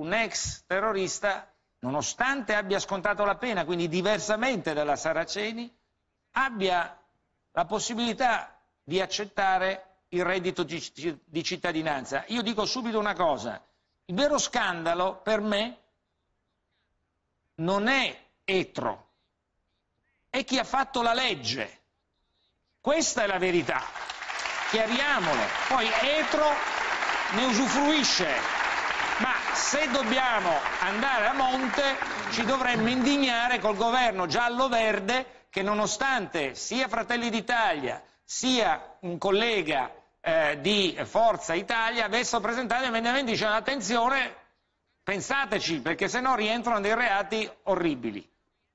un ex terrorista, nonostante abbia scontato la pena, quindi diversamente dalla Saraceni, abbia la possibilità di accettare il reddito di cittadinanza. Io dico subito una cosa, il vero scandalo per me non è etro, è chi ha fatto la legge. Questa è la verità. Chiariamolo. Poi etro ne usufruisce se dobbiamo andare a monte ci dovremmo indignare col governo giallo-verde che nonostante sia Fratelli d'Italia sia un collega eh, di Forza Italia avessero presentato emendamenti dicendo attenzione, pensateci perché se no rientrano dei reati orribili.